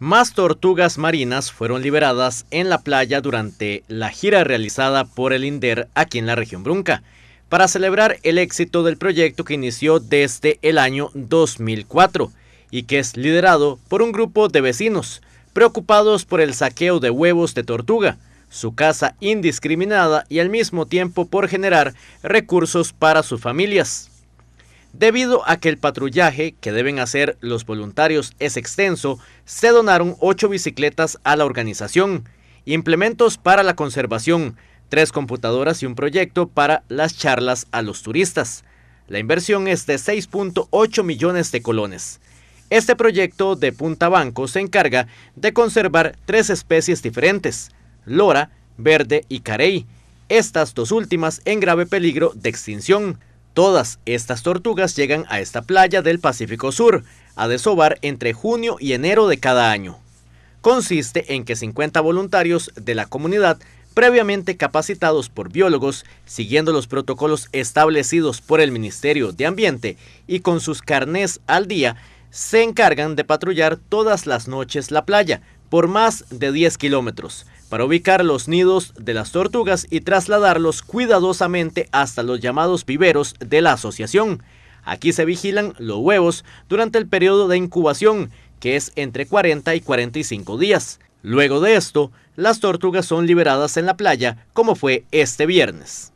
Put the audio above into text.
Más tortugas marinas fueron liberadas en la playa durante la gira realizada por el INDER aquí en la región Brunca, para celebrar el éxito del proyecto que inició desde el año 2004 y que es liderado por un grupo de vecinos preocupados por el saqueo de huevos de tortuga, su casa indiscriminada y al mismo tiempo por generar recursos para sus familias. Debido a que el patrullaje que deben hacer los voluntarios es extenso, se donaron ocho bicicletas a la organización, implementos para la conservación, tres computadoras y un proyecto para las charlas a los turistas. La inversión es de 6.8 millones de colones. Este proyecto de Punta Banco se encarga de conservar tres especies diferentes, lora, verde y carey, estas dos últimas en grave peligro de extinción. Todas estas tortugas llegan a esta playa del Pacífico Sur, a desovar entre junio y enero de cada año. Consiste en que 50 voluntarios de la comunidad, previamente capacitados por biólogos, siguiendo los protocolos establecidos por el Ministerio de Ambiente y con sus carnés al día, se encargan de patrullar todas las noches la playa por más de 10 kilómetros para ubicar los nidos de las tortugas y trasladarlos cuidadosamente hasta los llamados viveros de la asociación. Aquí se vigilan los huevos durante el periodo de incubación, que es entre 40 y 45 días. Luego de esto, las tortugas son liberadas en la playa, como fue este viernes.